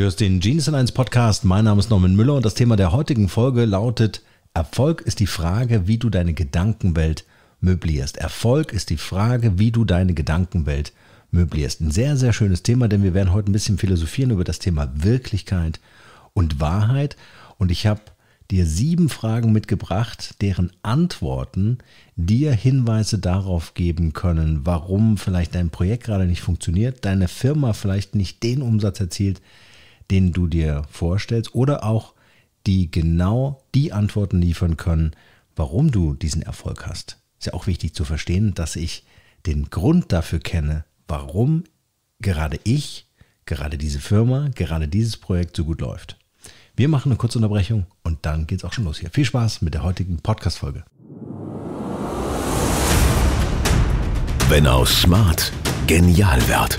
Du hörst den Genius in 1 Podcast. Mein Name ist Norman Müller und das Thema der heutigen Folge lautet: Erfolg ist die Frage, wie du deine Gedankenwelt möblierst. Erfolg ist die Frage, wie du deine Gedankenwelt möblierst. Ein sehr, sehr schönes Thema, denn wir werden heute ein bisschen philosophieren über das Thema Wirklichkeit und Wahrheit. Und ich habe dir sieben Fragen mitgebracht, deren Antworten dir Hinweise darauf geben können, warum vielleicht dein Projekt gerade nicht funktioniert, deine Firma vielleicht nicht den Umsatz erzielt, den du dir vorstellst oder auch die genau die Antworten liefern können, warum du diesen Erfolg hast. Ist ja auch wichtig zu verstehen, dass ich den Grund dafür kenne, warum gerade ich, gerade diese Firma, gerade dieses Projekt so gut läuft. Wir machen eine kurze Unterbrechung und dann geht's auch schon los hier. Viel Spaß mit der heutigen Podcast-Folge. Wenn aus smart genial wird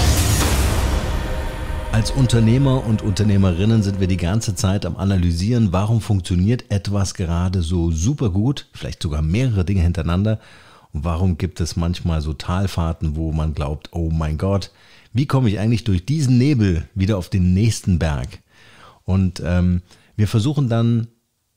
Als Unternehmer und Unternehmerinnen sind wir die ganze Zeit am Analysieren, warum funktioniert etwas gerade so super gut, vielleicht sogar mehrere Dinge hintereinander. Und warum gibt es manchmal so Talfahrten, wo man glaubt, oh mein Gott, wie komme ich eigentlich durch diesen Nebel wieder auf den nächsten Berg? Und ähm, wir versuchen dann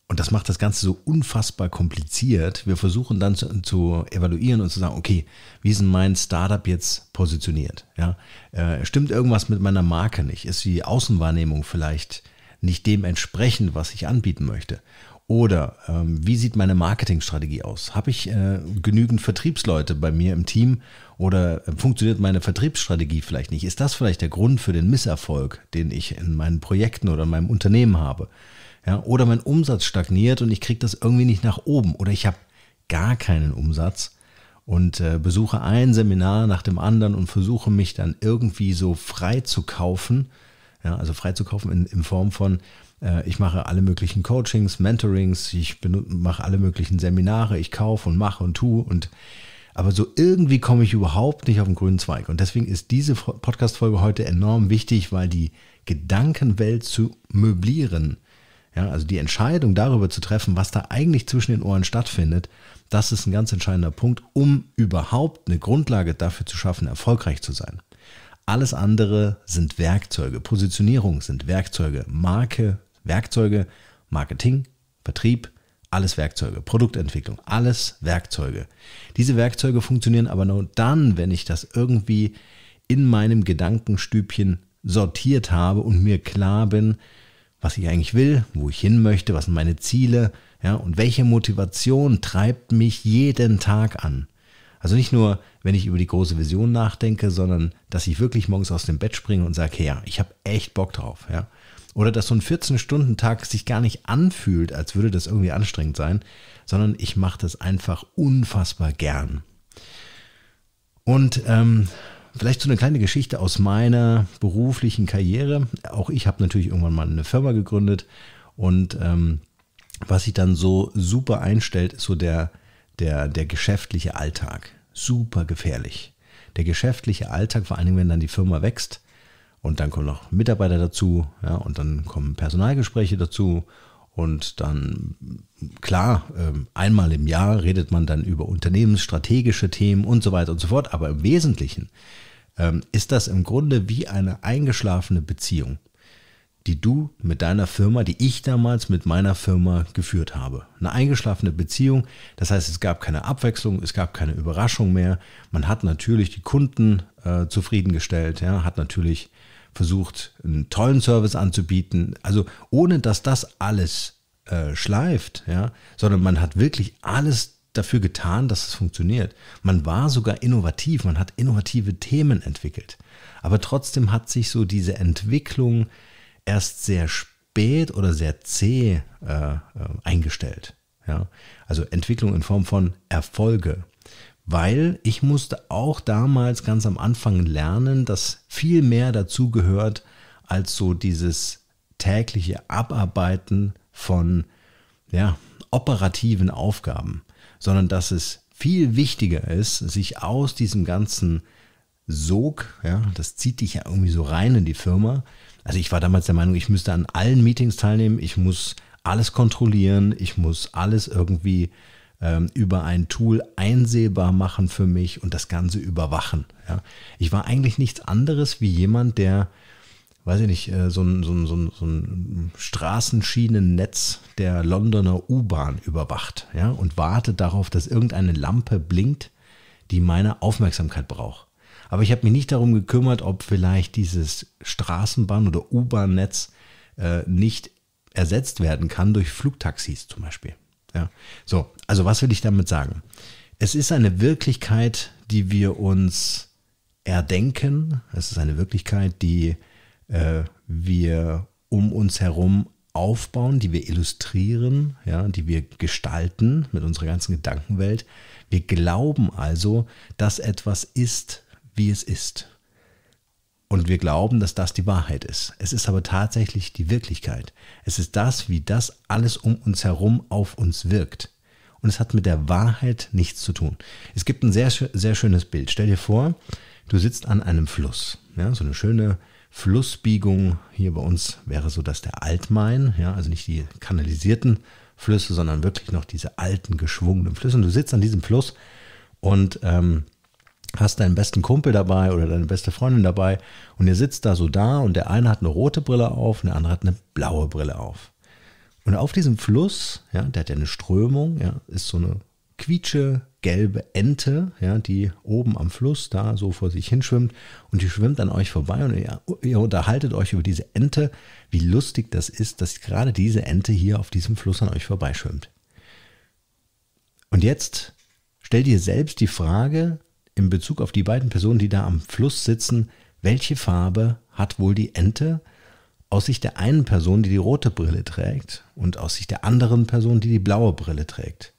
und das macht das Ganze so unfassbar kompliziert. Wir versuchen dann zu, zu, evaluieren und zu sagen, okay, wie ist denn mein Startup jetzt positioniert? Ja, äh, stimmt irgendwas mit meiner Marke nicht? Ist die Außenwahrnehmung vielleicht nicht dementsprechend, was ich anbieten möchte? Oder ähm, wie sieht meine Marketingstrategie aus? Habe ich äh, genügend Vertriebsleute bei mir im Team oder äh, funktioniert meine Vertriebsstrategie vielleicht nicht? Ist das vielleicht der Grund für den Misserfolg, den ich in meinen Projekten oder in meinem Unternehmen habe? Ja, oder mein Umsatz stagniert und ich kriege das irgendwie nicht nach oben oder ich habe gar keinen Umsatz und äh, besuche ein Seminar nach dem anderen und versuche mich dann irgendwie so frei zu kaufen. Ja, also frei zu kaufen in, in Form von, äh, ich mache alle möglichen Coachings, Mentorings, ich mache alle möglichen Seminare, ich kaufe und mache und tue und aber so irgendwie komme ich überhaupt nicht auf den grünen Zweig. Und deswegen ist diese Podcast-Folge heute enorm wichtig, weil die Gedankenwelt zu möblieren ja, also die Entscheidung darüber zu treffen, was da eigentlich zwischen den Ohren stattfindet, das ist ein ganz entscheidender Punkt, um überhaupt eine Grundlage dafür zu schaffen, erfolgreich zu sein. Alles andere sind Werkzeuge. Positionierung sind Werkzeuge. Marke, Werkzeuge, Marketing, Vertrieb, alles Werkzeuge. Produktentwicklung, alles Werkzeuge. Diese Werkzeuge funktionieren aber nur dann, wenn ich das irgendwie in meinem Gedankenstübchen sortiert habe und mir klar bin, was ich eigentlich will, wo ich hin möchte, was sind meine Ziele, ja, und welche Motivation treibt mich jeden Tag an. Also nicht nur, wenn ich über die große Vision nachdenke, sondern dass ich wirklich morgens aus dem Bett springe und sage, hey, ja, ich habe echt Bock drauf, ja. Oder dass so ein 14-Stunden-Tag sich gar nicht anfühlt, als würde das irgendwie anstrengend sein, sondern ich mache das einfach unfassbar gern. Und ähm, Vielleicht so eine kleine Geschichte aus meiner beruflichen Karriere. Auch ich habe natürlich irgendwann mal eine Firma gegründet und ähm, was sich dann so super einstellt, ist so der, der, der geschäftliche Alltag. Super gefährlich. Der geschäftliche Alltag, vor allen Dingen, wenn dann die Firma wächst und dann kommen noch Mitarbeiter dazu ja, und dann kommen Personalgespräche dazu und dann, klar, ähm, einmal im Jahr redet man dann über unternehmensstrategische Themen und so weiter und so fort. Aber im Wesentlichen ähm, ist das im Grunde wie eine eingeschlafene Beziehung, die du mit deiner Firma, die ich damals mit meiner Firma geführt habe. Eine eingeschlafene Beziehung, das heißt, es gab keine Abwechslung, es gab keine Überraschung mehr. Man hat natürlich die Kunden äh, zufriedengestellt, ja, hat natürlich versucht, einen tollen Service anzubieten. Also ohne dass das alles äh, schleift, ja, sondern man hat wirklich alles dafür getan, dass es funktioniert. Man war sogar innovativ, man hat innovative Themen entwickelt. Aber trotzdem hat sich so diese Entwicklung erst sehr spät oder sehr zäh äh, eingestellt. Ja? Also Entwicklung in Form von Erfolge. Weil ich musste auch damals ganz am Anfang lernen, dass viel mehr dazu gehört als so dieses tägliche Abarbeiten von ja, operativen Aufgaben sondern dass es viel wichtiger ist, sich aus diesem ganzen Sog, ja, das zieht dich ja irgendwie so rein in die Firma. Also ich war damals der Meinung, ich müsste an allen Meetings teilnehmen, ich muss alles kontrollieren, ich muss alles irgendwie ähm, über ein Tool einsehbar machen für mich und das Ganze überwachen. Ja. Ich war eigentlich nichts anderes wie jemand, der weiß ich nicht, äh, so ein, so ein, so ein, so ein Straßenschienennetz der Londoner U-Bahn überwacht ja, und wartet darauf, dass irgendeine Lampe blinkt, die meine Aufmerksamkeit braucht. Aber ich habe mich nicht darum gekümmert, ob vielleicht dieses Straßenbahn- oder U-Bahn-Netz äh, nicht ersetzt werden kann durch Flugtaxis zum Beispiel. Ja. So, also was will ich damit sagen? Es ist eine Wirklichkeit, die wir uns erdenken. Es ist eine Wirklichkeit, die äh, wir um uns herum aufbauen, die wir illustrieren, ja, die wir gestalten mit unserer ganzen Gedankenwelt. Wir glauben also, dass etwas ist, wie es ist. Und wir glauben, dass das die Wahrheit ist. Es ist aber tatsächlich die Wirklichkeit. Es ist das, wie das alles um uns herum auf uns wirkt. Und es hat mit der Wahrheit nichts zu tun. Es gibt ein sehr, sehr schönes Bild. Stell dir vor, du sitzt an einem Fluss. Ja, so eine schöne Flussbiegung hier bei uns wäre so, dass der Altmain, ja, also nicht die kanalisierten Flüsse, sondern wirklich noch diese alten, geschwungenen Flüsse. Und du sitzt an diesem Fluss und ähm, hast deinen besten Kumpel dabei oder deine beste Freundin dabei und ihr sitzt da so da und der eine hat eine rote Brille auf und der andere hat eine blaue Brille auf. Und auf diesem Fluss, ja, der hat ja eine Strömung, ja, ist so eine quietsche gelbe Ente, ja, die oben am Fluss da so vor sich hinschwimmt und die schwimmt an euch vorbei und ihr, ihr, unterhaltet euch über diese Ente, wie lustig das ist, dass gerade diese Ente hier auf diesem Fluss an euch vorbeischwimmt. Und jetzt stellt ihr selbst die Frage in Bezug auf die beiden Personen, die da am Fluss sitzen, welche Farbe hat wohl die Ente? Aus Sicht der einen Person, die die rote Brille trägt und aus Sicht der anderen Person, die die blaue Brille trägt.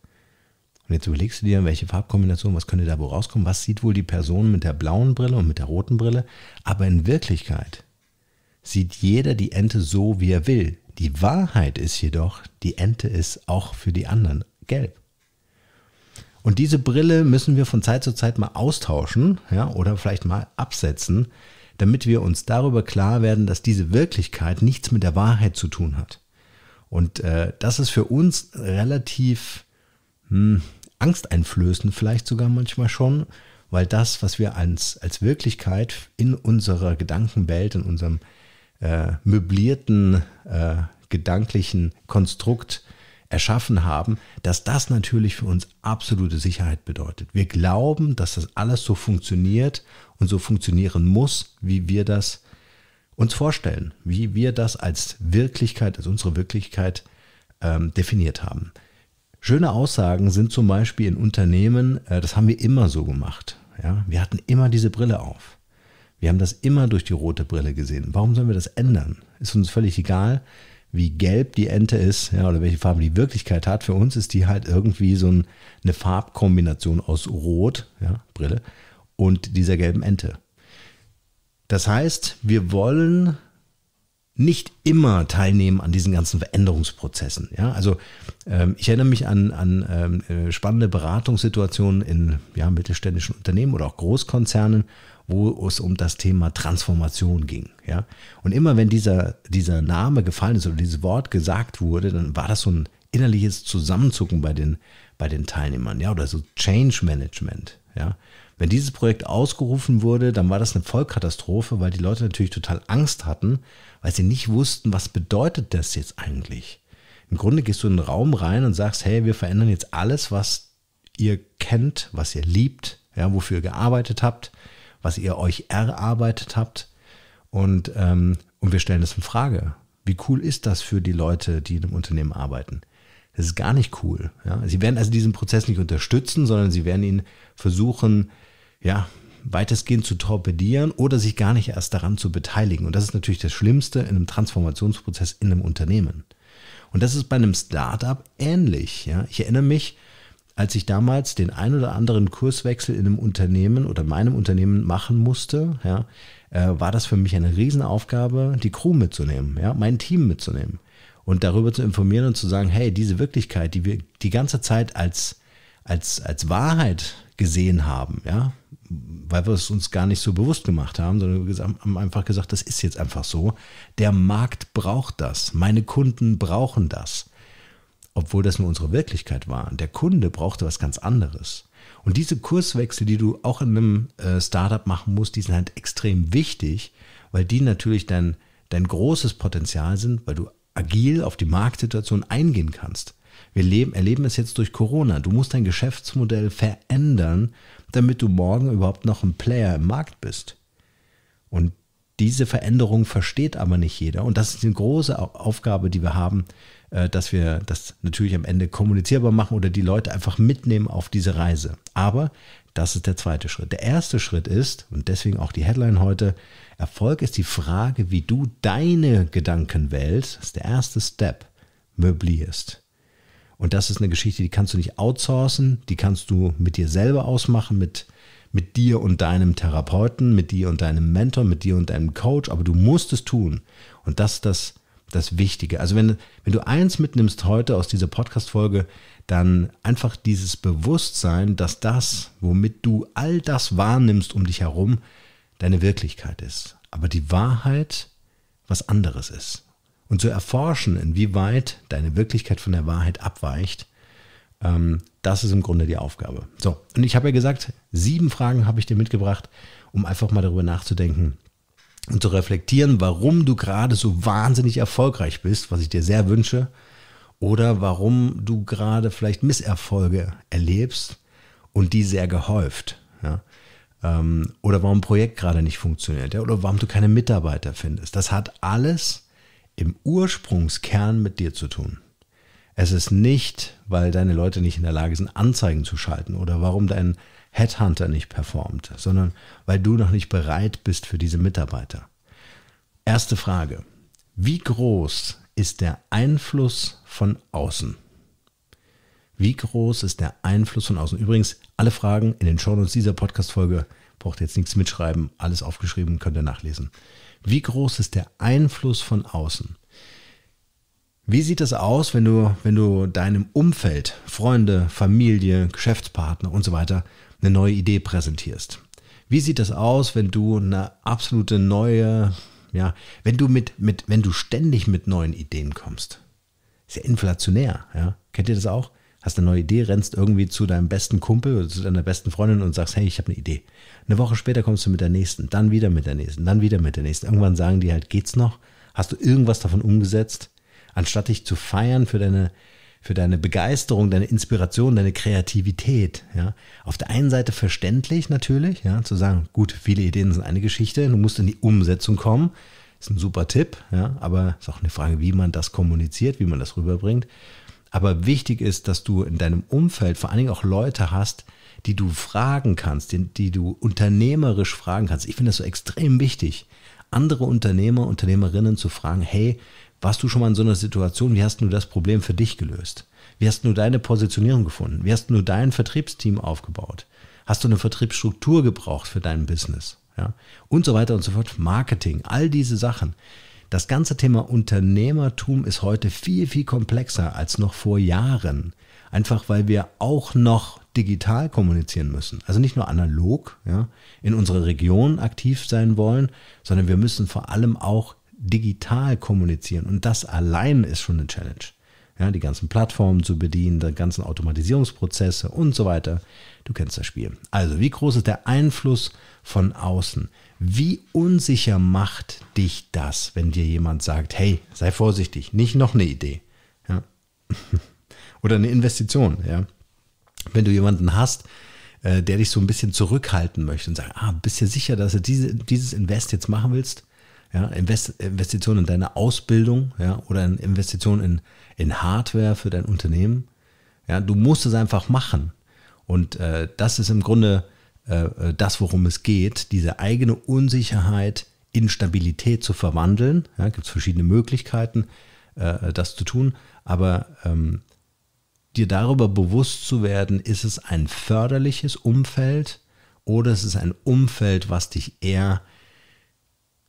Und jetzt überlegst du dir, welche Farbkombination, was könnte da wohl rauskommen, was sieht wohl die Person mit der blauen Brille und mit der roten Brille. Aber in Wirklichkeit sieht jeder die Ente so, wie er will. Die Wahrheit ist jedoch, die Ente ist auch für die anderen gelb. Und diese Brille müssen wir von Zeit zu Zeit mal austauschen ja, oder vielleicht mal absetzen, damit wir uns darüber klar werden, dass diese Wirklichkeit nichts mit der Wahrheit zu tun hat. Und äh, das ist für uns relativ hm, Angst einflößen, vielleicht sogar manchmal schon, weil das, was wir als, als Wirklichkeit in unserer Gedankenwelt, in unserem äh, möblierten äh, gedanklichen Konstrukt erschaffen haben, dass das natürlich für uns absolute Sicherheit bedeutet. Wir glauben, dass das alles so funktioniert und so funktionieren muss, wie wir das uns vorstellen, wie wir das als Wirklichkeit, als unsere Wirklichkeit ähm, definiert haben. Schöne Aussagen sind zum Beispiel in Unternehmen, äh, das haben wir immer so gemacht. Ja? Wir hatten immer diese Brille auf. Wir haben das immer durch die rote Brille gesehen. Warum sollen wir das ändern? Ist uns völlig egal, wie gelb die Ente ist ja, oder welche Farbe die Wirklichkeit hat. Für uns ist die halt irgendwie so ein, eine Farbkombination aus Rot, ja, Brille, und dieser gelben Ente. Das heißt, wir wollen nicht immer teilnehmen an diesen ganzen Veränderungsprozessen. Ja, also ähm, ich erinnere mich an, an ähm, äh, spannende Beratungssituationen in ja, mittelständischen Unternehmen oder auch Großkonzernen, wo es um das Thema Transformation ging. Ja, und immer wenn dieser, dieser Name gefallen ist oder dieses Wort gesagt wurde, dann war das so ein innerliches Zusammenzucken bei den, bei den Teilnehmern. Ja, oder so Change Management. Ja, wenn dieses Projekt ausgerufen wurde, dann war das eine Vollkatastrophe, weil die Leute natürlich total Angst hatten weil sie nicht wussten, was bedeutet das jetzt eigentlich. Im Grunde gehst du in den Raum rein und sagst, hey, wir verändern jetzt alles, was ihr kennt, was ihr liebt, ja, wofür ihr gearbeitet habt, was ihr euch erarbeitet habt. Und, ähm, und wir stellen das in Frage. Wie cool ist das für die Leute, die in einem Unternehmen arbeiten? Das ist gar nicht cool. Ja? Sie werden also diesen Prozess nicht unterstützen, sondern sie werden ihn versuchen, ja, weitestgehend zu torpedieren oder sich gar nicht erst daran zu beteiligen. Und das ist natürlich das Schlimmste in einem Transformationsprozess in einem Unternehmen. Und das ist bei einem Startup ähnlich. Ja? Ich erinnere mich, als ich damals den ein oder anderen Kurswechsel in einem Unternehmen oder meinem Unternehmen machen musste, ja, äh, war das für mich eine Riesenaufgabe, die Crew mitzunehmen, ja, mein Team mitzunehmen und darüber zu informieren und zu sagen, hey, diese Wirklichkeit, die wir die ganze Zeit als, als, als Wahrheit gesehen haben, ja, weil wir es uns gar nicht so bewusst gemacht haben, sondern wir haben einfach gesagt, das ist jetzt einfach so. Der Markt braucht das. Meine Kunden brauchen das. Obwohl das nur unsere Wirklichkeit war. Der Kunde brauchte was ganz anderes. Und diese Kurswechsel, die du auch in einem äh, Startup machen musst, die sind halt extrem wichtig, weil die natürlich dein, dein großes Potenzial sind, weil du agil auf die Marktsituation eingehen kannst. Wir leben, erleben es jetzt durch Corona. Du musst dein Geschäftsmodell verändern, damit du morgen überhaupt noch ein Player im Markt bist. Und diese Veränderung versteht aber nicht jeder. Und das ist eine große Aufgabe, die wir haben, äh, dass wir das natürlich am Ende kommunizierbar machen oder die Leute einfach mitnehmen auf diese Reise. Aber das ist der zweite Schritt. Der erste Schritt ist, und deswegen auch die Headline heute, Erfolg ist die Frage, wie du deine Gedankenwelt, das ist der erste Step, möblierst. Und das ist eine Geschichte, die kannst du nicht outsourcen, die kannst du mit dir selber ausmachen, mit, mit dir und deinem Therapeuten, mit dir und deinem Mentor, mit dir und deinem Coach, aber du musst es tun. Und das ist das, das Wichtige. Also wenn, wenn du eins mitnimmst heute aus dieser Podcast-Folge, dann einfach dieses Bewusstsein, dass das, womit du all das wahrnimmst um dich herum, deine Wirklichkeit ist. Aber die Wahrheit was anderes ist und zu erforschen, inwieweit deine Wirklichkeit von der Wahrheit abweicht, ähm, das ist im Grunde die Aufgabe. So, und ich habe ja gesagt, sieben Fragen habe ich dir mitgebracht, um einfach mal darüber nachzudenken und zu reflektieren, warum du gerade so wahnsinnig erfolgreich bist, was ich dir sehr wünsche, oder warum du gerade vielleicht Misserfolge erlebst und die sehr gehäuft. Ja? Ähm, oder warum ein Projekt gerade nicht funktioniert, ja? oder warum du keine Mitarbeiter findest. Das hat alles im Ursprungskern mit dir zu tun. Es ist nicht, weil deine Leute nicht in der Lage sind, Anzeigen zu schalten oder warum dein Headhunter nicht performt, sondern weil du noch nicht bereit bist für diese Mitarbeiter. Erste Frage. Wie groß ist der Einfluss von außen? Wie groß ist der Einfluss von außen? Übrigens, alle Fragen in den Shownotes dieser Podcast-Folge Braucht jetzt nichts mitschreiben, alles aufgeschrieben, könnt ihr nachlesen. Wie groß ist der Einfluss von außen? Wie sieht es aus, wenn du, wenn du deinem Umfeld, Freunde, Familie, Geschäftspartner und so weiter eine neue Idee präsentierst? Wie sieht das aus, wenn du eine absolute neue, ja, wenn du mit, mit, wenn du ständig mit neuen Ideen kommst? Ist ja inflationär, ja. Kennt ihr das auch? hast eine neue Idee, rennst irgendwie zu deinem besten Kumpel oder zu deiner besten Freundin und sagst, hey, ich habe eine Idee. Eine Woche später kommst du mit der nächsten, dann wieder mit der nächsten, dann wieder mit der nächsten. Irgendwann sagen die halt, geht's noch? Hast du irgendwas davon umgesetzt? Anstatt dich zu feiern für deine, für deine Begeisterung, deine Inspiration, deine Kreativität. Ja? Auf der einen Seite verständlich natürlich, ja, zu sagen, gut, viele Ideen sind eine Geschichte, du musst in die Umsetzung kommen. Ist ein super Tipp, ja, aber ist auch eine Frage, wie man das kommuniziert, wie man das rüberbringt. Aber wichtig ist, dass du in deinem Umfeld vor allen Dingen auch Leute hast, die du fragen kannst, die, die du unternehmerisch fragen kannst. Ich finde das so extrem wichtig, andere Unternehmer, Unternehmerinnen zu fragen, hey, warst du schon mal in so einer Situation, wie hast du das Problem für dich gelöst? Wie hast du deine Positionierung gefunden? Wie hast du dein Vertriebsteam aufgebaut? Hast du eine Vertriebsstruktur gebraucht für dein Business? Ja? Und so weiter und so fort. Marketing, all diese Sachen. Das ganze Thema Unternehmertum ist heute viel, viel komplexer als noch vor Jahren. Einfach weil wir auch noch digital kommunizieren müssen. Also nicht nur analog ja, in unserer Region aktiv sein wollen, sondern wir müssen vor allem auch digital kommunizieren. Und das allein ist schon eine Challenge. Ja, die ganzen Plattformen zu bedienen, die ganzen Automatisierungsprozesse und so weiter. Du kennst das Spiel. Also, wie groß ist der Einfluss von außen? Wie unsicher macht dich das, wenn dir jemand sagt, hey, sei vorsichtig, nicht noch eine Idee. Ja. Oder eine Investition, ja. Wenn du jemanden hast, äh, der dich so ein bisschen zurückhalten möchte und sagt, ah, bist du sicher, dass du diese, dieses Invest jetzt machen willst? Ja, Invest, Investition in deine Ausbildung, ja, oder in Investition in, in Hardware für dein Unternehmen. Ja, du musst es einfach machen. Und äh, das ist im Grunde äh, das, worum es geht, diese eigene Unsicherheit in Stabilität zu verwandeln. Ja, Gibt es verschiedene Möglichkeiten, äh, das zu tun, aber ähm, dir darüber bewusst zu werden, ist es ein förderliches Umfeld oder ist es ein Umfeld, was dich eher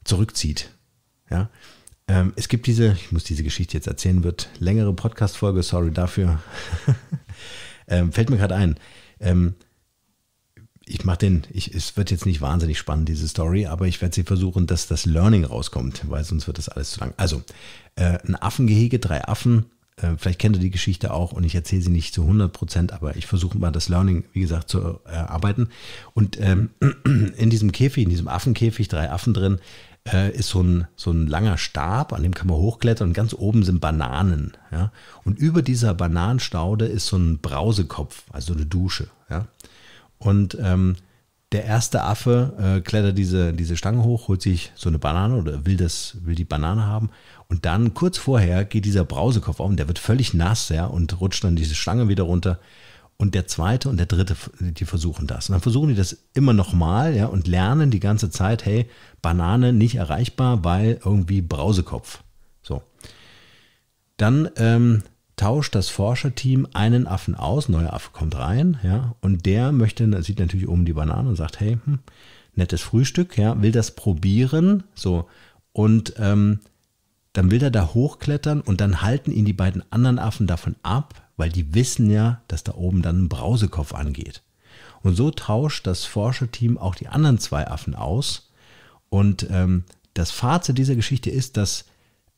zurückzieht. Ja? Ähm, es gibt diese, ich muss diese Geschichte jetzt erzählen, wird längere Podcast-Folge, sorry dafür. ähm, fällt mir gerade ein. Ähm, ich mache den, ich, es wird jetzt nicht wahnsinnig spannend, diese Story, aber ich werde sie versuchen, dass das Learning rauskommt, weil sonst wird das alles zu lang. Also, äh, ein Affengehege, drei Affen, äh, vielleicht kennt ihr die Geschichte auch und ich erzähle sie nicht zu 100 Prozent, aber ich versuche mal das Learning, wie gesagt, zu erarbeiten. Äh, und ähm, in diesem Käfig, in diesem Affenkäfig, drei Affen drin, äh, ist so ein, so ein langer Stab, an dem kann man hochklettern und ganz oben sind Bananen. Ja? Und über dieser Bananenstaude ist so ein Brausekopf, also eine Dusche. Ja? Und ähm, der erste Affe äh, klettert diese, diese Stange hoch, holt sich so eine Banane oder will, das, will die Banane haben. Und dann kurz vorher geht dieser Brausekopf auf und der wird völlig nass ja, und rutscht dann diese Stange wieder runter. Und der zweite und der dritte, die versuchen das. Und dann versuchen die das immer nochmal ja, und lernen die ganze Zeit, hey, Banane nicht erreichbar, weil irgendwie Brausekopf. So. Dann ähm, tauscht das Forscherteam einen Affen aus, neuer Affe kommt rein, ja, und der möchte, sieht natürlich oben die Banane und sagt, hey, hm, nettes Frühstück, ja, will das probieren, so, und ähm, dann will er da hochklettern und dann halten ihn die beiden anderen Affen davon ab, weil die wissen ja, dass da oben dann ein Brausekopf angeht. Und so tauscht das Forscherteam auch die anderen zwei Affen aus. Und ähm, das Fazit dieser Geschichte ist, dass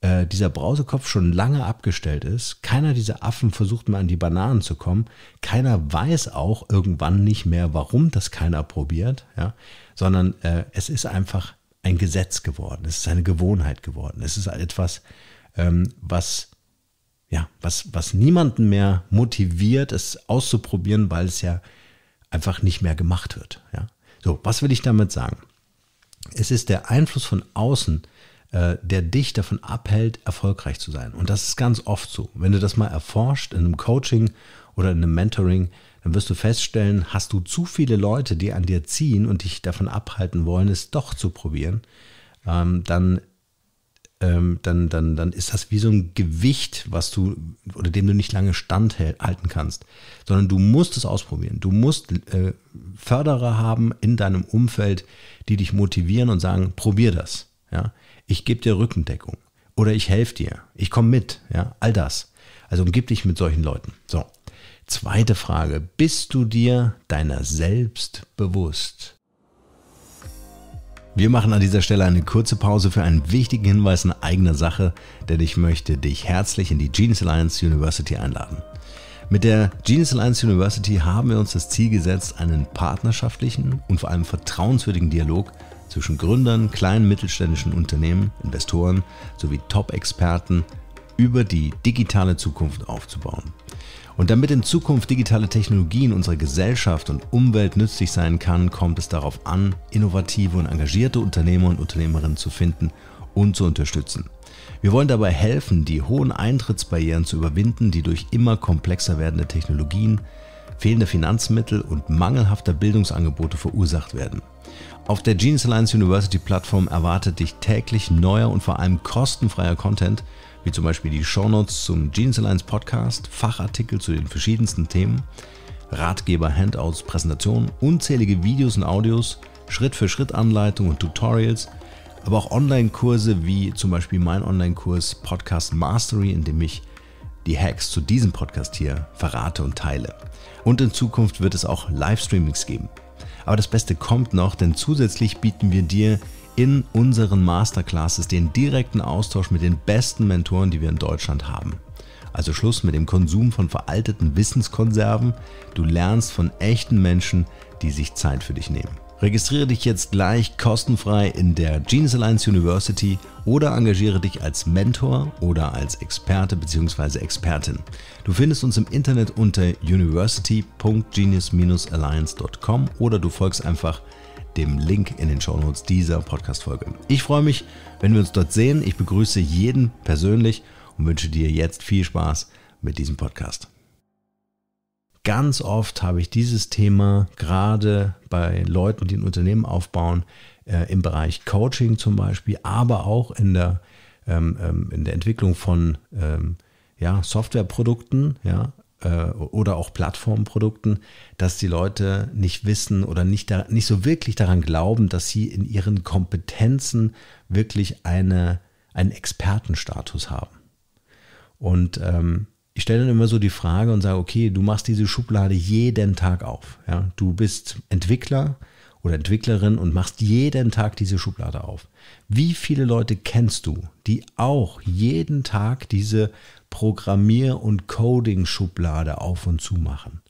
äh, dieser Brausekopf schon lange abgestellt ist. Keiner dieser Affen versucht mal an die Bananen zu kommen. Keiner weiß auch irgendwann nicht mehr, warum das keiner probiert, ja? sondern äh, es ist einfach ein Gesetz geworden. Es ist eine Gewohnheit geworden. Es ist etwas, ähm, was ja, was, was niemanden mehr motiviert, es auszuprobieren, weil es ja einfach nicht mehr gemacht wird. Ja? So, was will ich damit sagen? Es ist der Einfluss von außen, äh, der dich davon abhält, erfolgreich zu sein. Und das ist ganz oft so. Wenn du das mal erforscht in einem Coaching oder in einem Mentoring, dann wirst du feststellen, hast du zu viele Leute, die an dir ziehen und dich davon abhalten wollen, es doch zu probieren, ähm, dann ähm, dann, dann, dann ist das wie so ein Gewicht, was du oder dem du nicht lange standhalten kannst, sondern du musst es ausprobieren. Du musst äh, Förderer haben in deinem Umfeld, die dich motivieren und sagen, probier das. Ja? ich gebe dir Rückendeckung oder ich helfe dir, ich komme mit, ja, all das. Also umgib dich mit solchen Leuten. So. Zweite Frage, bist du dir deiner selbst bewusst? Wir machen an dieser Stelle eine kurze Pause für einen wichtigen Hinweis in eigener Sache, denn ich möchte dich herzlich in die Genius Alliance University einladen. Mit der Genius Alliance University haben wir uns das Ziel gesetzt, einen partnerschaftlichen und vor allem vertrauenswürdigen Dialog zwischen Gründern, kleinen mittelständischen Unternehmen, Investoren sowie Top-Experten über die digitale Zukunft aufzubauen. Und damit in Zukunft digitale Technologien unserer Gesellschaft und Umwelt nützlich sein kann, kommt es darauf an, innovative und engagierte Unternehmer und Unternehmerinnen zu finden und zu unterstützen. Wir wollen dabei helfen, die hohen Eintrittsbarrieren zu überwinden, die durch immer komplexer werdende Technologien, fehlende Finanzmittel und mangelhafter Bildungsangebote verursacht werden. Auf der Genius Alliance University Plattform erwartet dich täglich neuer und vor allem kostenfreier Content, wie zum Beispiel die Shownotes zum Genius Alliance Podcast, Fachartikel zu den verschiedensten Themen, Ratgeber, Handouts, Präsentationen, unzählige Videos und Audios, Schritt-für-Schritt-Anleitungen und Tutorials, aber auch Online-Kurse wie zum Beispiel mein Online-Kurs Podcast Mastery, in dem ich die Hacks zu diesem Podcast hier verrate und teile. Und in Zukunft wird es auch Livestreamings geben. Aber das Beste kommt noch, denn zusätzlich bieten wir dir in unseren Masterclasses den direkten Austausch mit den besten Mentoren, die wir in Deutschland haben. Also Schluss mit dem Konsum von veralteten Wissenskonserven. Du lernst von echten Menschen, die sich Zeit für dich nehmen. Registriere dich jetzt gleich kostenfrei in der Genius Alliance University oder engagiere dich als Mentor oder als Experte bzw. Expertin. Du findest uns im Internet unter university.genius-alliance.com oder du folgst einfach dem Link in den Shownotes dieser Podcast-Folge. Ich freue mich, wenn wir uns dort sehen. Ich begrüße jeden persönlich und wünsche dir jetzt viel Spaß mit diesem Podcast. Ganz oft habe ich dieses Thema gerade bei Leuten, die ein Unternehmen aufbauen, äh, im Bereich Coaching zum Beispiel, aber auch in der, ähm, ähm in der Entwicklung von ähm, ja, Softwareprodukten, ja, äh, oder auch Plattformprodukten, dass die Leute nicht wissen oder nicht, da, nicht so wirklich daran glauben, dass sie in ihren Kompetenzen wirklich eine, einen Expertenstatus haben. Und ähm, ich stelle dann immer so die Frage und sage, okay, du machst diese Schublade jeden Tag auf. Ja? Du bist Entwickler oder Entwicklerin und machst jeden Tag diese Schublade auf. Wie viele Leute kennst du, die auch jeden Tag diese Programmier- und Coding-Schublade auf und zu machen?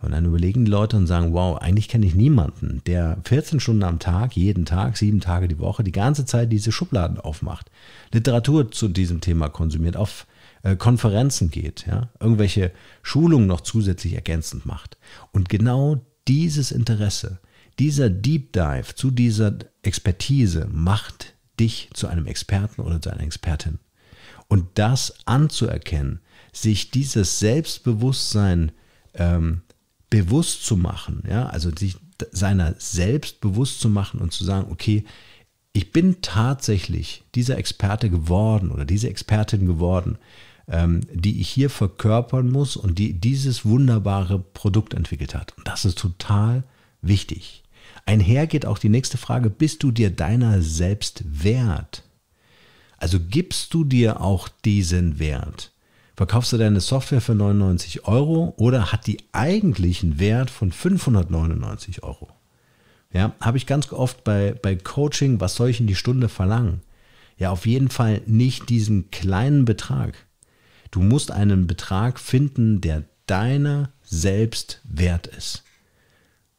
Und dann überlegen die Leute und sagen, wow, eigentlich kenne ich niemanden, der 14 Stunden am Tag, jeden Tag, sieben Tage die Woche, die ganze Zeit diese Schubladen aufmacht, Literatur zu diesem Thema konsumiert, auf äh, Konferenzen geht, ja, irgendwelche Schulungen noch zusätzlich ergänzend macht. Und genau dieses Interesse, dieser Deep Dive zu dieser Expertise macht dich zu einem Experten oder zu einer Expertin. Und das anzuerkennen, sich dieses Selbstbewusstsein ähm, bewusst zu machen, ja, also sich seiner selbst bewusst zu machen und zu sagen, okay, ich bin tatsächlich dieser Experte geworden oder diese Expertin geworden, ähm, die ich hier verkörpern muss und die dieses wunderbare Produkt entwickelt hat. Und das ist total wichtig. Einher geht auch die nächste Frage, bist du dir deiner selbst wert? Also gibst du dir auch diesen Wert? Verkaufst du deine Software für 99 Euro oder hat die eigentlichen Wert von 599 Euro? Ja, habe ich ganz oft bei, bei Coaching, was soll ich in die Stunde verlangen? Ja, auf jeden Fall nicht diesen kleinen Betrag. Du musst einen Betrag finden, der deiner selbst wert ist.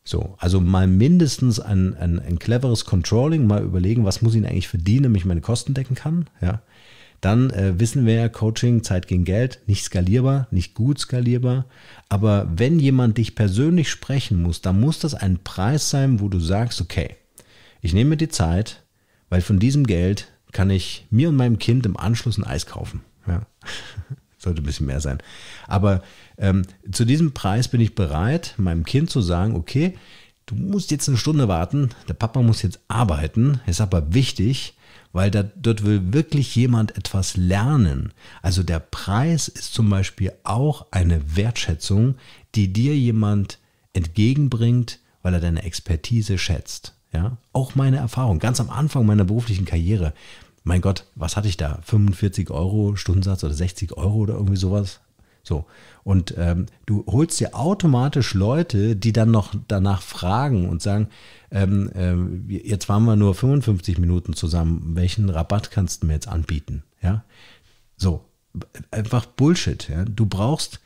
So, also mal mindestens ein, ein, ein cleveres Controlling, mal überlegen, was muss ich eigentlich verdienen, damit ich meine Kosten decken kann. Ja. Dann äh, wissen wir ja, Coaching, Zeit gegen Geld, nicht skalierbar, nicht gut skalierbar. Aber wenn jemand dich persönlich sprechen muss, dann muss das ein Preis sein, wo du sagst, okay, ich nehme die Zeit, weil von diesem Geld kann ich mir und meinem Kind im Anschluss ein Eis kaufen. Ja sollte ein bisschen mehr sein. Aber ähm, zu diesem Preis bin ich bereit, meinem Kind zu sagen, okay, du musst jetzt eine Stunde warten, der Papa muss jetzt arbeiten, ist aber wichtig, weil da, dort will wirklich jemand etwas lernen. Also der Preis ist zum Beispiel auch eine Wertschätzung, die dir jemand entgegenbringt, weil er deine Expertise schätzt. Ja, auch meine Erfahrung, ganz am Anfang meiner beruflichen Karriere, mein Gott, was hatte ich da? 45 Euro Stundensatz oder 60 Euro oder irgendwie sowas? So. Und ähm, du holst dir automatisch Leute, die dann noch danach fragen und sagen, ähm, ähm, jetzt waren wir nur 55 Minuten zusammen, welchen Rabatt kannst du mir jetzt anbieten? Ja. So. Einfach Bullshit. Ja? Du brauchst,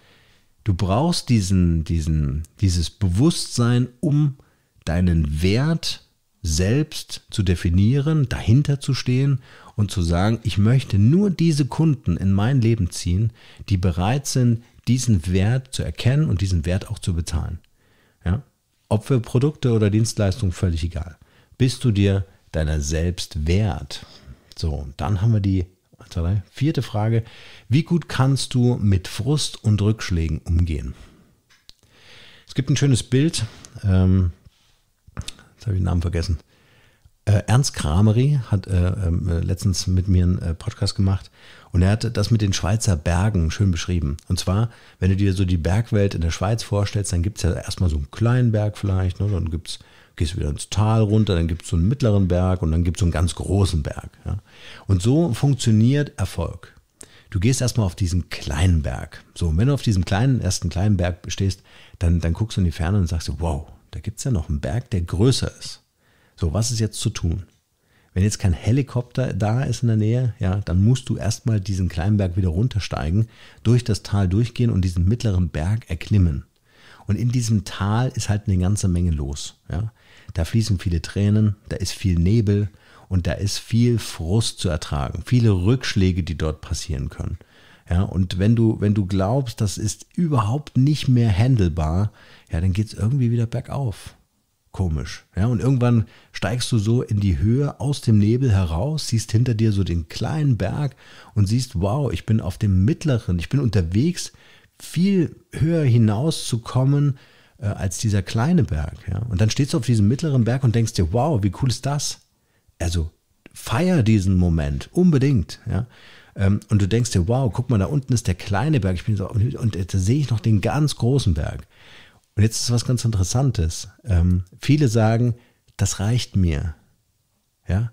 du brauchst diesen, diesen, dieses Bewusstsein um deinen Wert selbst zu definieren, dahinter zu stehen und zu sagen, ich möchte nur diese Kunden in mein Leben ziehen, die bereit sind, diesen Wert zu erkennen und diesen Wert auch zu bezahlen. Ja? Ob für Produkte oder Dienstleistungen, völlig egal. Bist du dir deiner selbst wert? So, dann haben wir die vierte Frage. Wie gut kannst du mit Frust und Rückschlägen umgehen? Es gibt ein schönes Bild. Ähm, jetzt habe ich den Namen vergessen. Äh, Ernst Krameri hat äh, ähm, äh, letztens mit mir einen äh, Podcast gemacht und er hat das mit den Schweizer Bergen schön beschrieben. Und zwar, wenn du dir so die Bergwelt in der Schweiz vorstellst, dann gibt es ja erstmal so einen kleinen Berg vielleicht, ne? dann gibt's, gehst du wieder ins Tal runter, dann gibt es so einen mittleren Berg und dann gibt es so einen ganz großen Berg. Ja? Und so funktioniert Erfolg. Du gehst erstmal auf diesen kleinen Berg. So, und wenn du auf diesem kleinen, ersten kleinen Berg stehst, dann, dann guckst du in die Ferne und sagst, wow, da gibt es ja noch einen Berg, der größer ist. So, was ist jetzt zu tun? Wenn jetzt kein Helikopter da ist in der Nähe, ja, dann musst du erstmal diesen kleinen Berg wieder runtersteigen, durch das Tal durchgehen und diesen mittleren Berg erklimmen. Und in diesem Tal ist halt eine ganze Menge los. Ja. Da fließen viele Tränen, da ist viel Nebel und da ist viel Frust zu ertragen, viele Rückschläge, die dort passieren können. Ja, und wenn du, wenn du glaubst, das ist überhaupt nicht mehr handelbar, ja, dann geht es irgendwie wieder bergauf. Komisch. Ja, und irgendwann steigst du so in die Höhe aus dem Nebel heraus, siehst hinter dir so den kleinen Berg und siehst, wow, ich bin auf dem mittleren, ich bin unterwegs, viel höher hinauszukommen äh, als dieser kleine Berg. Ja. Und dann stehst du auf diesem mittleren Berg und denkst dir, wow, wie cool ist das? Also feier diesen Moment unbedingt. Ja ähm, und du denkst dir, wow, guck mal, da unten ist der kleine Berg, ich bin so, und da sehe ich noch den ganz großen Berg. Und jetzt ist was ganz Interessantes. Ähm, viele sagen, das reicht mir. Ja.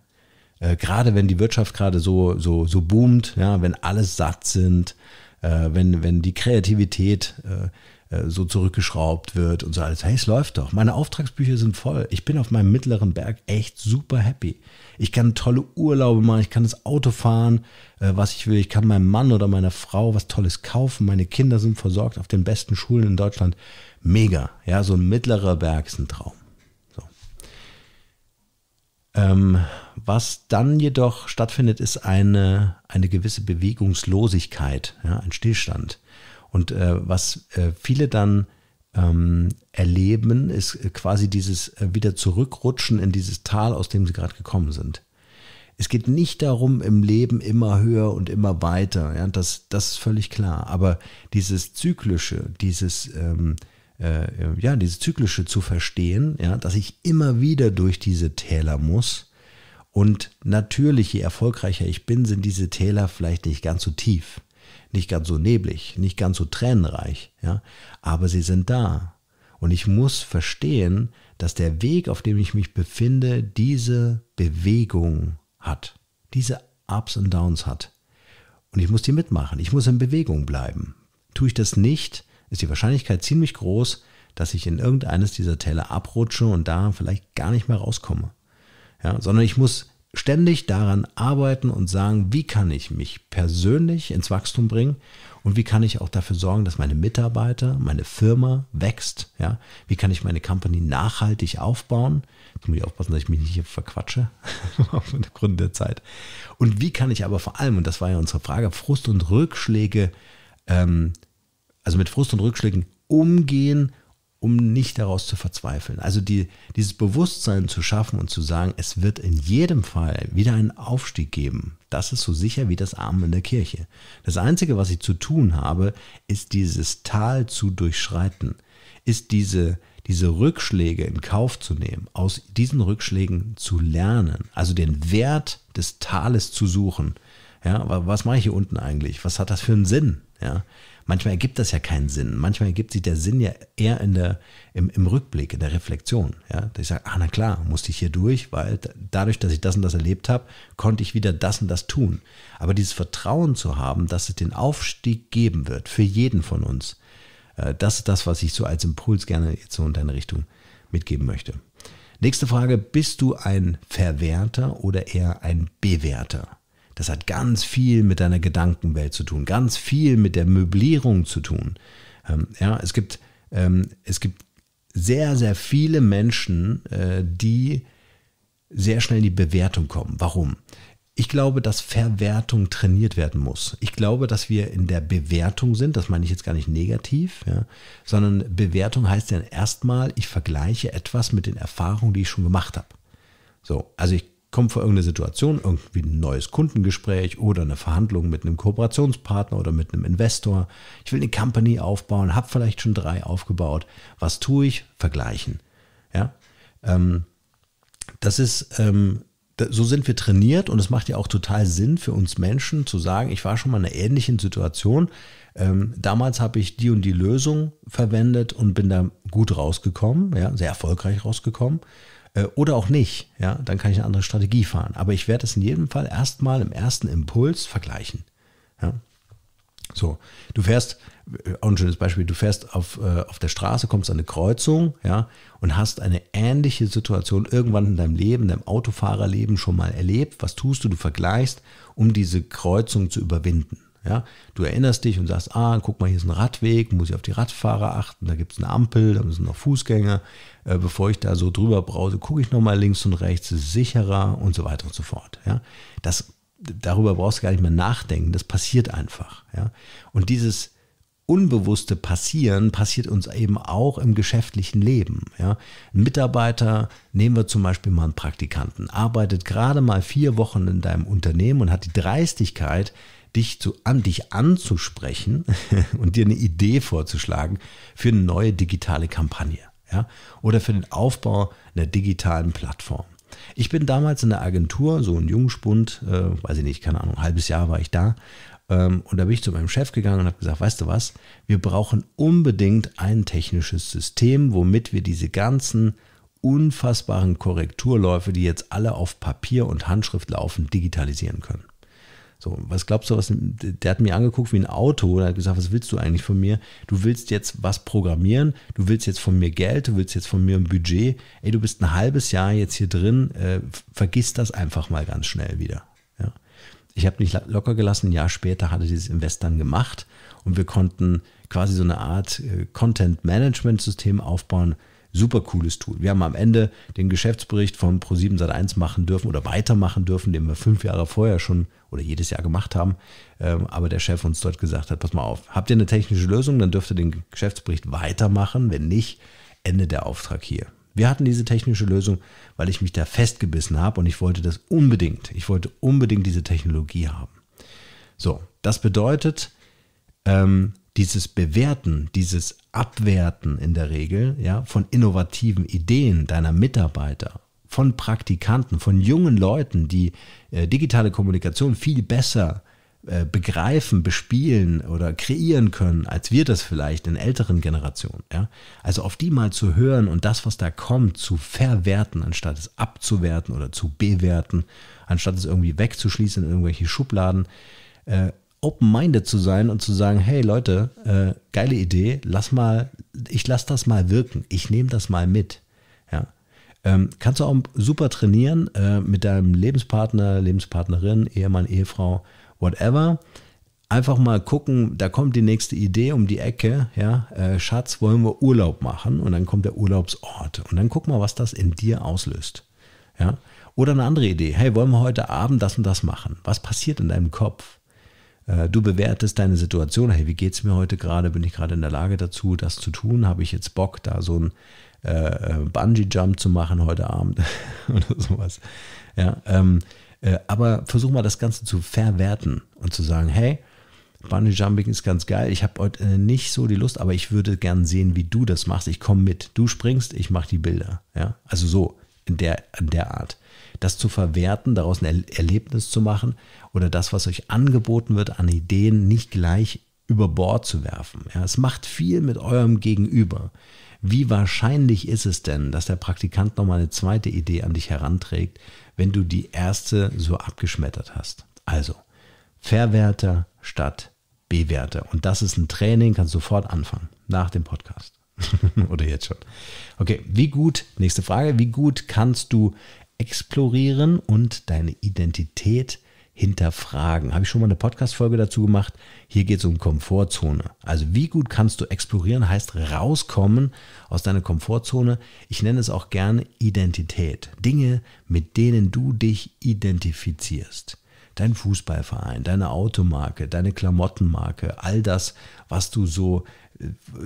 Äh, gerade wenn die Wirtschaft gerade so, so, so boomt, ja, wenn alle satt sind, äh, wenn, wenn die Kreativität äh, äh so zurückgeschraubt wird und so alles. Hey, es läuft doch. Meine Auftragsbücher sind voll. Ich bin auf meinem mittleren Berg echt super happy. Ich kann tolle Urlaube machen. Ich kann das Auto fahren, äh, was ich will. Ich kann meinem Mann oder meiner Frau was Tolles kaufen. Meine Kinder sind versorgt auf den besten Schulen in Deutschland mega. Ja, so ein mittlerer Berg ist ein Traum. So. Ähm, was dann jedoch stattfindet, ist eine, eine gewisse Bewegungslosigkeit, ja, ein Stillstand. Und äh, was äh, viele dann ähm, erleben, ist äh, quasi dieses äh, wieder zurückrutschen in dieses Tal, aus dem sie gerade gekommen sind. Es geht nicht darum, im Leben immer höher und immer weiter. Ja, das, das ist völlig klar. Aber dieses Zyklische, dieses ähm, äh, äh, ja, dieses Zyklische zu verstehen, ja, dass ich immer wieder durch diese Täler muss. Und natürlich, je erfolgreicher ich bin, sind diese Täler vielleicht nicht ganz so tief, nicht ganz so neblig, nicht ganz so tränenreich, ja, aber sie sind da. Und ich muss verstehen, dass der Weg, auf dem ich mich befinde, diese Bewegung hat, diese Ups und Downs hat. Und ich muss die mitmachen, ich muss in Bewegung bleiben. Tue ich das nicht, ist die Wahrscheinlichkeit ziemlich groß, dass ich in irgendeines dieser Täler abrutsche und da vielleicht gar nicht mehr rauskomme. Ja, sondern ich muss ständig daran arbeiten und sagen, wie kann ich mich persönlich ins Wachstum bringen und wie kann ich auch dafür sorgen, dass meine Mitarbeiter, meine Firma wächst. Ja? Wie kann ich meine Company nachhaltig aufbauen? Jetzt muss ich aufpassen, dass ich mich nicht hier verquatsche, aufgrund der Zeit. Und wie kann ich aber vor allem, und das war ja unsere Frage, Frust und Rückschläge ähm, also mit Frust und Rückschlägen umgehen, um nicht daraus zu verzweifeln. Also die, dieses Bewusstsein zu schaffen und zu sagen, es wird in jedem Fall wieder einen Aufstieg geben. Das ist so sicher wie das Armen in der Kirche. Das Einzige, was ich zu tun habe, ist dieses Tal zu durchschreiten, ist diese, diese Rückschläge in Kauf zu nehmen, aus diesen Rückschlägen zu lernen, also den Wert des Tales zu suchen. Ja, was mache ich hier unten eigentlich? Was hat das für einen Sinn? Ja, Manchmal ergibt das ja keinen Sinn. Manchmal ergibt sich der Sinn ja eher in der, im, im Rückblick, in der Reflexion. Ja? Dass ich sage, ah na klar, musste ich hier durch, weil dadurch, dass ich das und das erlebt habe, konnte ich wieder das und das tun. Aber dieses Vertrauen zu haben, dass es den Aufstieg geben wird, für jeden von uns, äh, das ist das, was ich so als Impuls gerne jetzt so in deine Richtung mitgeben möchte. Nächste Frage, bist du ein Verwerter oder eher ein Bewerter? Das hat ganz viel mit deiner Gedankenwelt zu tun, ganz viel mit der Möblierung zu tun. Ähm, ja, es gibt, ähm, es gibt sehr, sehr viele Menschen, äh, die sehr schnell in die Bewertung kommen. Warum? Ich glaube, dass Verwertung trainiert werden muss. Ich glaube, dass wir in der Bewertung sind, das meine ich jetzt gar nicht negativ, ja, sondern Bewertung heißt ja erstmal, ich vergleiche etwas mit den Erfahrungen, die ich schon gemacht habe. So, also ich kommt vor irgendeine Situation, irgendwie ein neues Kundengespräch oder eine Verhandlung mit einem Kooperationspartner oder mit einem Investor. Ich will eine Company aufbauen, habe vielleicht schon drei aufgebaut. Was tue ich? Vergleichen. Ja, ähm, das ist, ähm, so sind wir trainiert und es macht ja auch total Sinn für uns Menschen zu sagen, ich war schon mal in einer ähnlichen Situation. Ähm, damals habe ich die und die Lösung verwendet und bin da gut rausgekommen, ja, sehr erfolgreich rausgekommen. Äh, oder auch nicht, ja, dann kann ich eine andere Strategie fahren. Aber ich werde es in jedem Fall erstmal im ersten Impuls vergleichen. Ja. So, du fährst, äh, auch ein schönes Beispiel, du fährst auf, äh, auf der Straße, kommst an eine Kreuzung, ja, und hast eine ähnliche Situation irgendwann in deinem Leben, deinem Autofahrerleben schon mal erlebt. Was tust du? Du vergleichst, um diese Kreuzung zu überwinden. Ja, du erinnerst dich und sagst, ah, guck mal, hier ist ein Radweg, muss ich auf die Radfahrer achten, da gibt es eine Ampel, da müssen noch Fußgänger. Äh, bevor ich da so drüber brause, gucke ich nochmal links und rechts, ist sicherer und so weiter und so fort. Ja, das, darüber brauchst du gar nicht mehr nachdenken, das passiert einfach. Ja, und dieses unbewusste Passieren passiert uns eben auch im geschäftlichen Leben. Ja. Ein Mitarbeiter, nehmen wir zum Beispiel mal einen Praktikanten, arbeitet gerade mal vier Wochen in deinem Unternehmen und hat die Dreistigkeit, dich, zu, an, dich anzusprechen und dir eine Idee vorzuschlagen für eine neue digitale Kampagne ja? oder für den Aufbau einer digitalen Plattform. Ich bin damals in der Agentur, so ein Jungspund, äh, weiß ich nicht, keine Ahnung, ein halbes Jahr war ich da. Ähm, und da bin ich zu meinem Chef gegangen und habe gesagt, weißt du was, wir brauchen unbedingt ein technisches System, womit wir diese ganzen unfassbaren Korrekturläufe, die jetzt alle auf Papier und Handschrift laufen, digitalisieren können. So, was glaubst du, was, der hat mir angeguckt wie ein Auto und hat gesagt, was willst du eigentlich von mir? Du willst jetzt was programmieren, du willst jetzt von mir Geld, du willst jetzt von mir ein Budget. Ey, du bist ein halbes Jahr jetzt hier drin, äh, vergiss das einfach mal ganz schnell wieder. Ja. Ich habe mich locker gelassen, ein Jahr später hatte dieses Invest dann gemacht und wir konnten quasi so eine Art äh, Content-Management-System aufbauen, super cooles Tool. Wir haben am Ende den Geschäftsbericht von Pro7 Sat1 machen dürfen oder weitermachen dürfen, den wir fünf Jahre vorher schon oder jedes Jahr gemacht haben. Ähm, aber der Chef uns dort gesagt hat: Pass mal auf, habt ihr eine technische Lösung, dann dürft ihr den Geschäftsbericht weitermachen. Wenn nicht, endet der Auftrag hier. Wir hatten diese technische Lösung, weil ich mich da festgebissen habe und ich wollte das unbedingt. Ich wollte unbedingt diese Technologie haben. So, das bedeutet, ähm, dieses Bewerten, dieses Abwerten in der Regel ja, von innovativen Ideen deiner Mitarbeiter, von Praktikanten, von jungen Leuten, die äh, digitale Kommunikation viel besser äh, begreifen, bespielen oder kreieren können, als wir das vielleicht in älteren Generationen. Ja? Also auf die mal zu hören und das, was da kommt, zu verwerten, anstatt es abzuwerten oder zu bewerten, anstatt es irgendwie wegzuschließen in irgendwelche Schubladen. Äh, open-minded zu sein und zu sagen, hey Leute, äh, geile Idee, lass mal, ich lass das mal wirken, ich nehme das mal mit. Ja. Ähm, kannst du auch super trainieren äh, mit deinem Lebenspartner, Lebenspartnerin, Ehemann, Ehefrau, whatever. Einfach mal gucken, da kommt die nächste Idee um die Ecke, ja, äh, Schatz, wollen wir Urlaub machen? Und dann kommt der Urlaubsort. Und dann guck mal, was das in dir auslöst. Ja. Oder eine andere Idee, hey, wollen wir heute Abend das und das machen? Was passiert in deinem Kopf? Äh, du bewertest deine Situation, hey, wie geht es mir heute gerade? Bin ich gerade in der Lage dazu, das zu tun? Habe ich jetzt Bock, da so einen äh, äh, Bungee-Jump zu machen heute Abend oder sowas? Ja, ähm, äh, aber versuch mal das Ganze zu verwerten und zu sagen, hey, Bungee Jumping ist ganz geil. Ich habe heute nicht so die Lust, aber ich würde gern sehen, wie du das machst. Ich komme mit. Du springst, ich mache die Bilder. Ja, also so in der, in der Art das zu verwerten, daraus ein Erlebnis zu machen oder das, was euch angeboten wird an Ideen, nicht gleich über Bord zu werfen. Ja, es macht viel mit eurem Gegenüber. Wie wahrscheinlich ist es denn, dass der Praktikant nochmal eine zweite Idee an dich heranträgt, wenn du die erste so abgeschmettert hast? Also, Verwerter statt Bewerter. Und das ist ein Training, kannst sofort anfangen, nach dem Podcast. Oder jetzt schon. Okay, wie gut, nächste Frage, wie gut kannst du explorieren und deine Identität hinterfragen. Habe ich schon mal eine Podcast-Folge dazu gemacht. Hier geht es um Komfortzone. Also wie gut kannst du explorieren, heißt rauskommen aus deiner Komfortzone. Ich nenne es auch gerne Identität. Dinge, mit denen du dich identifizierst. Dein Fußballverein, deine Automarke, deine Klamottenmarke, all das, was du so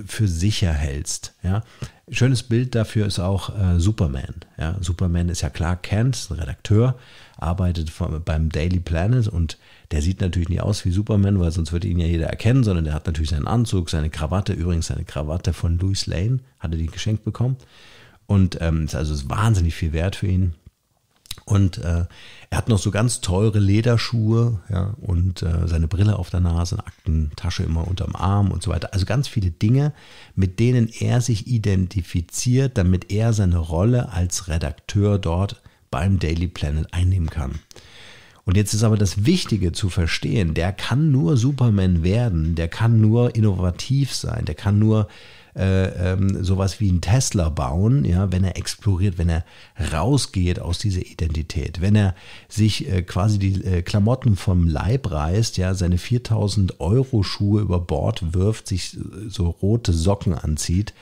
für sicher hältst. Ja? Schönes Bild dafür ist auch äh, Superman. Ja? Superman ist ja klar Kent, ein Redakteur, arbeitet vom, beim Daily Planet und der sieht natürlich nicht aus wie Superman, weil sonst würde ihn ja jeder erkennen, sondern der hat natürlich seinen Anzug, seine Krawatte, übrigens seine Krawatte von Louis Lane, hat er die geschenkt bekommen. Und ähm, ist also ist wahnsinnig viel wert für ihn. Und äh, er hat noch so ganz teure Lederschuhe ja, und äh, seine Brille auf der Nase, eine Aktentasche immer unterm Arm und so weiter. Also ganz viele Dinge, mit denen er sich identifiziert, damit er seine Rolle als Redakteur dort beim Daily Planet einnehmen kann. Und jetzt ist aber das Wichtige zu verstehen, der kann nur Superman werden, der kann nur innovativ sein, der kann nur äh, ähm, sowas wie ein Tesla bauen, ja, wenn er exploriert, wenn er rausgeht aus dieser Identität, wenn er sich äh, quasi die äh, Klamotten vom Leib reißt, ja, seine 4000 Euro Schuhe über Bord wirft, sich äh, so rote Socken anzieht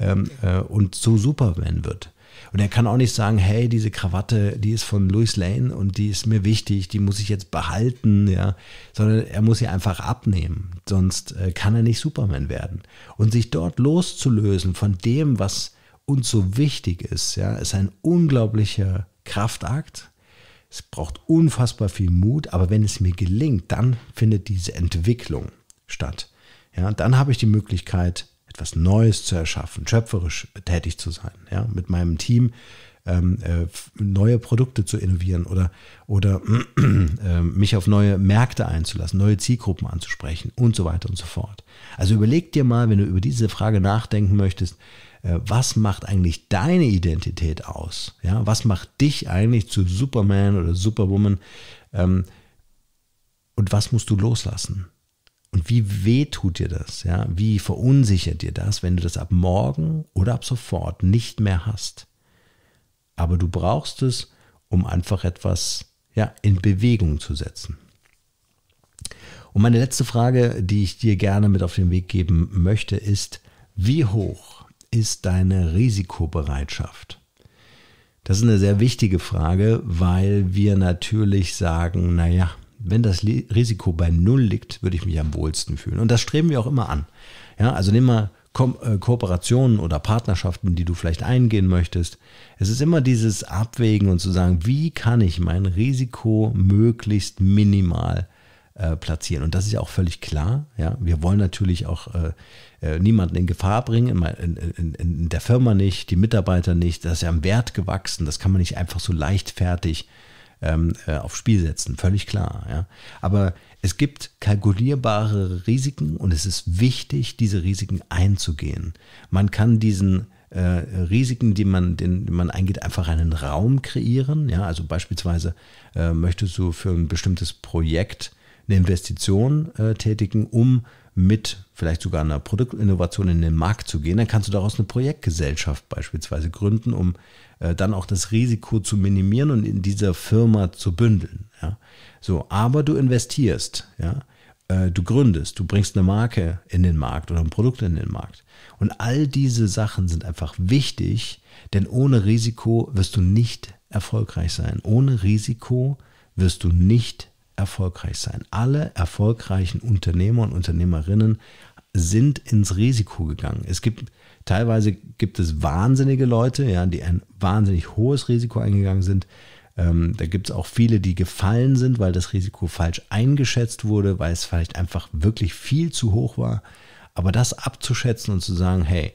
ähm, äh, und zu Superman wird. Und er kann auch nicht sagen, hey, diese Krawatte, die ist von Louis Lane und die ist mir wichtig, die muss ich jetzt behalten, ja, sondern er muss sie einfach abnehmen. Sonst äh, kann er nicht Superman werden. Und sich dort loszulösen von dem, was uns so wichtig ist, ja, ist ein unglaublicher Kraftakt. Es braucht unfassbar viel Mut, aber wenn es mir gelingt, dann findet diese Entwicklung statt. Ja, dann habe ich die Möglichkeit, etwas Neues zu erschaffen, schöpferisch tätig zu sein, ja, mit meinem Team ähm, äh, neue Produkte zu innovieren oder, oder äh, mich auf neue Märkte einzulassen, neue Zielgruppen anzusprechen und so weiter und so fort. Also überleg dir mal, wenn du über diese Frage nachdenken möchtest, äh, was macht eigentlich deine Identität aus? Ja, was macht dich eigentlich zu Superman oder Superwoman? Ähm, und was musst du loslassen? Und wie weh tut dir das? Ja? Wie verunsichert dir das, wenn du das ab morgen oder ab sofort nicht mehr hast? Aber du brauchst es, um einfach etwas ja, in Bewegung zu setzen. Und meine letzte Frage, die ich dir gerne mit auf den Weg geben möchte, ist, wie hoch ist deine Risikobereitschaft? Das ist eine sehr wichtige Frage, weil wir natürlich sagen, naja, wenn das Risiko bei Null liegt, würde ich mich am wohlsten fühlen. Und das streben wir auch immer an. Ja, also nehmen wir Ko äh, Kooperationen oder Partnerschaften, die du vielleicht eingehen möchtest. Es ist immer dieses Abwägen und zu sagen, wie kann ich mein Risiko möglichst minimal äh, platzieren. Und das ist ja auch völlig klar. Ja? Wir wollen natürlich auch äh, äh niemanden in Gefahr bringen, in, in, in, der Firma nicht, die Mitarbeiter nicht. Das ist ja am Wert gewachsen. Das kann man nicht einfach so leichtfertig ähm, äh, aufs Spiel setzen, völlig klar. Ja. Aber es gibt kalkulierbare Risiken und es ist wichtig, diese Risiken einzugehen. Man kann diesen äh, Risiken, die man, den, die man eingeht, einfach einen Raum kreieren. Ja. Also beispielsweise äh, möchtest du für ein bestimmtes Projekt eine Investition äh, tätigen, um mit vielleicht sogar einer Produktinnovation in den Markt zu gehen, dann kannst du daraus eine Projektgesellschaft beispielsweise gründen, um äh, dann auch das Risiko zu minimieren und in dieser Firma zu bündeln. Ja? So, aber du investierst, ja? Äh, du gründest, du bringst eine Marke in den Markt oder ein Produkt in den Markt. Und all diese Sachen sind einfach wichtig, denn ohne Risiko wirst du nicht erfolgreich sein. Ohne Risiko wirst du nicht erfolgreich erfolgreich sein. Alle erfolgreichen Unternehmer und Unternehmerinnen sind ins Risiko gegangen. Es gibt teilweise gibt es wahnsinnige Leute, ja, die ein wahnsinnig hohes Risiko eingegangen sind. Ähm, da gibt es auch viele, die gefallen sind, weil das Risiko falsch eingeschätzt wurde, weil es vielleicht einfach wirklich viel zu hoch war. Aber das abzuschätzen und zu sagen, hey,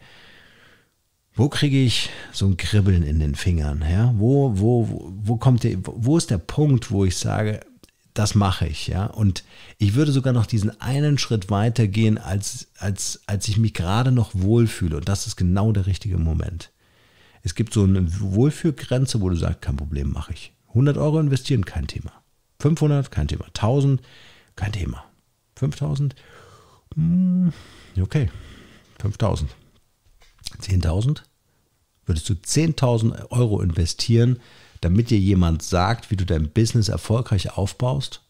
wo kriege ich so ein Kribbeln in den Fingern? Ja? Wo, wo, wo, wo kommt der, wo ist der Punkt, wo ich sage, das mache ich, ja. Und ich würde sogar noch diesen einen Schritt weiter gehen, als, als, als ich mich gerade noch wohlfühle. Und das ist genau der richtige Moment. Es gibt so eine Wohlfühlgrenze, wo du sagst, kein Problem, mache ich. 100 Euro investieren, kein Thema. 500, kein Thema. 1000, kein Thema. 5000, mm, okay. 5000. 10.000, würdest du 10.000 Euro investieren, damit dir jemand sagt, wie du dein Business erfolgreich aufbaust?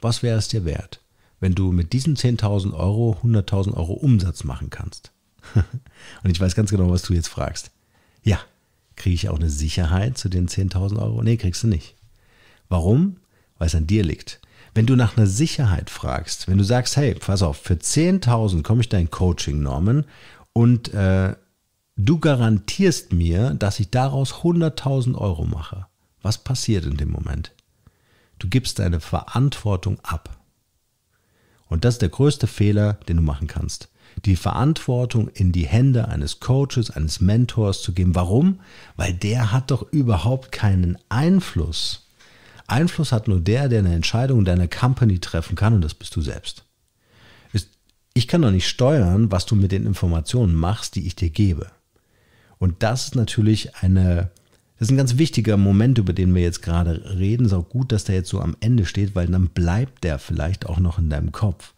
Was wäre es dir wert, wenn du mit diesen 10.000 Euro 100.000 Euro Umsatz machen kannst? Und ich weiß ganz genau, was du jetzt fragst. Ja, kriege ich auch eine Sicherheit zu den 10.000 Euro? Nee, kriegst du nicht. Warum? Weil es an dir liegt. Wenn du nach einer Sicherheit fragst, wenn du sagst, hey, pass auf, für 10.000 komme ich dein Coaching, Norman, und äh, du garantierst mir, dass ich daraus 100.000 Euro mache. Was passiert in dem Moment? Du gibst deine Verantwortung ab. Und das ist der größte Fehler, den du machen kannst. Die Verantwortung in die Hände eines Coaches, eines Mentors zu geben. Warum? Weil der hat doch überhaupt keinen Einfluss. Einfluss hat nur der, der eine Entscheidung in deiner Company treffen kann und das bist du selbst. Ich kann doch nicht steuern, was du mit den Informationen machst, die ich dir gebe. Und das ist natürlich eine, das ist ein ganz wichtiger Moment, über den wir jetzt gerade reden. ist auch gut, dass der jetzt so am Ende steht, weil dann bleibt der vielleicht auch noch in deinem Kopf.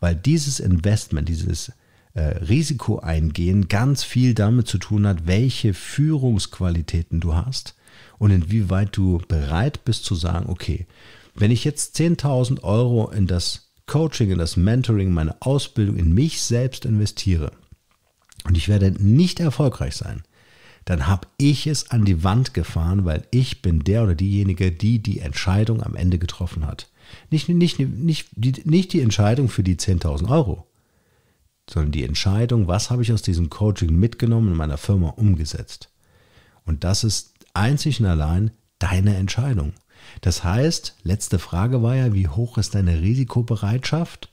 Weil dieses Investment, dieses äh, Risiko eingehen, ganz viel damit zu tun hat, welche Führungsqualitäten du hast und inwieweit du bereit bist zu sagen, okay, wenn ich jetzt 10.000 Euro in das Coaching, in das Mentoring, meine Ausbildung, in mich selbst investiere, und ich werde nicht erfolgreich sein, dann habe ich es an die Wand gefahren, weil ich bin der oder diejenige, die die Entscheidung am Ende getroffen hat. Nicht, nicht, nicht, die, nicht die Entscheidung für die 10.000 Euro, sondern die Entscheidung, was habe ich aus diesem Coaching mitgenommen in meiner Firma umgesetzt. Und das ist einzig und allein deine Entscheidung. Das heißt, letzte Frage war ja, wie hoch ist deine Risikobereitschaft?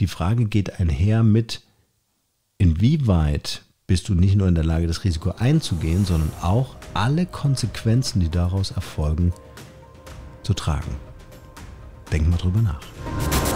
Die Frage geht einher mit, Inwieweit bist du nicht nur in der Lage, das Risiko einzugehen, sondern auch alle Konsequenzen, die daraus erfolgen, zu tragen? Denk mal drüber nach.